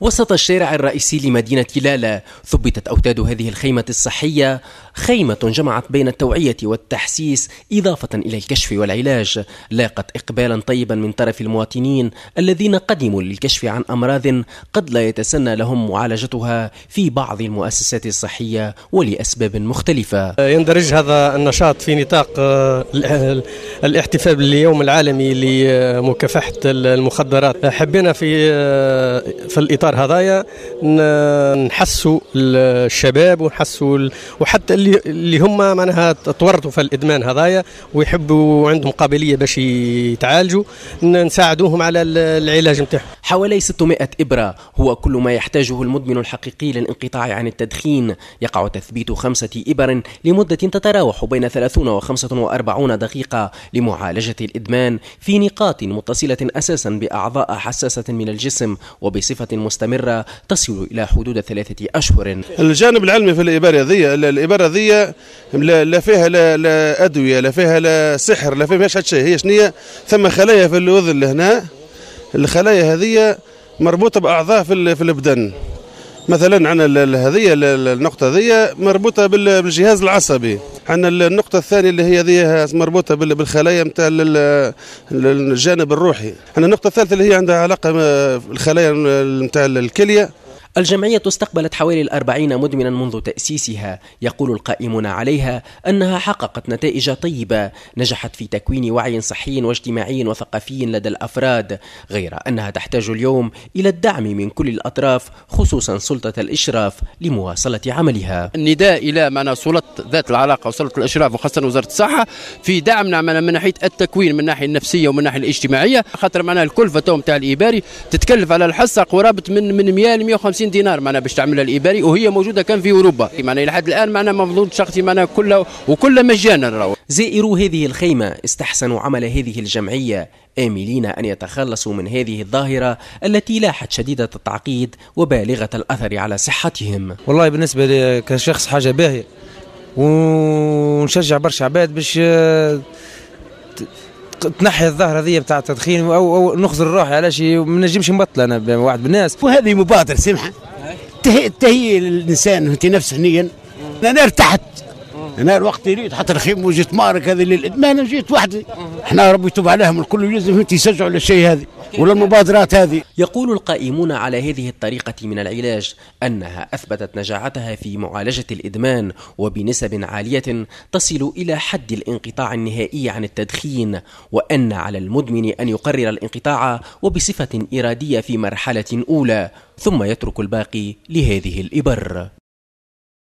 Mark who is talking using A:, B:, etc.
A: وسط الشارع الرئيسي لمدينة لالا ثبتت أوتاد هذه الخيمة الصحية خيمة جمعت بين التوعية والتحسيس إضافة إلى الكشف والعلاج لاقت إقبالا طيبا من طرف المواطنين الذين قدموا للكشف عن أمراض قد لا يتسنى لهم معالجتها في بعض المؤسسات الصحية ولأسباب مختلفة
B: يندرج هذا النشاط في نطاق آه، الاحتفال باليوم العالمي لمكافحة المخدرات حبينا في آه، في الإطار الاطار هذايا نحسوا الشباب ونحسوا وحتى اللي اللي هما معناها تورطوا في الادمان هذايا ويحبوا عندهم قابليه باش يتعالجوا نساعدوهم على العلاج نتاعهم حوالي 600 ابره
A: هو كل ما يحتاجه المدمن الحقيقي للانقطاع عن التدخين يقع تثبيت خمسه ابر لمده تتراوح بين 30 و 45 دقيقه لمعالجه الادمان في نقاط متصله اساسا باعضاء حساسه من الجسم وبصفه مستقبلية مستمرة تصل إلى حدود ثلاثة أشهر
C: الجانب العلمي في الإبارة ذي الإبارة ذي لا فيها لا, لا أدوية لا فيها لا سحر لا فيها مش شيء هي شنية ثم خلايا في الأذن هنا الخلايا هذه مربوطة بأعضاء في البدن مثلا عن هذه النقطة هذه مربوطة بالجهاز العصبي عندنا النقطة الثانية اللي هي ذي مربوطة بالخلايا نتاع الجانب الروحي، عندنا النقطة الثالثة اللي هي عندها علاقة بالخلايا نتاع
A: الكلية الجمعية استقبلت حوالي الأربعين مدمنا منذ تأسيسها يقول القائمون عليها أنها حققت نتائج طيبة نجحت في تكوين وعي صحي واجتماعي وثقافي لدى الأفراد غير أنها تحتاج اليوم إلى الدعم من كل
D: الأطراف خصوصا سلطة الإشراف لمواصلة عملها النداء إلى معنا سلطة ذات العلاقة وسلطة الإشراف وخاصة وزارة الصحة في دعمنا من ناحية التكوين من ناحية النفسية ومن ناحية الاجتماعية خاطر معنا الكلفة تاع الإباري تتكلف على الحصة قرابة من من 100 ل 150 30 دينار معناها باش تعملها الاباري وهي موجوده كان في اوروبا معناها الى حد الان معناها مفضول شخصي معناها كله وكله مجانا راهو زائرو هذه الخيمه استحسنوا عمل هذه
A: الجمعيه آملين أن يتخلصوا من هذه الظاهرة التي لاحت شديدة التعقيد وبالغة الأثر على صحتهم
E: والله بالنسبة لي كشخص حاجة باهية ونشجع برشا عباد باش آه، تنحي الظاهره هذه بتاع التدخين او, أو نخزر روحي على شيء ما نجمش نبطل انا واحد بالناس الناس وهذه
C: مبادره سمحه تهي تهي الانسان انت نفس هنيا انا ارتحت انا الوقت يريد حتى الخيم وجيت مارك هذه للادمان جيت وحدي احنا ربي يتوب
A: عليهم الكل يلزم يسجعوا على هذه ولا المبادرات هذه يقول القائمون على هذه الطريقة من العلاج أنها أثبتت نجاعتها في معالجة الإدمان وبنسب عالية تصل إلى حد الانقطاع النهائي عن التدخين وأن على المدمن أن يقرر الانقطاع وبصفة إرادية في مرحلة أولى ثم يترك الباقي لهذه الإبر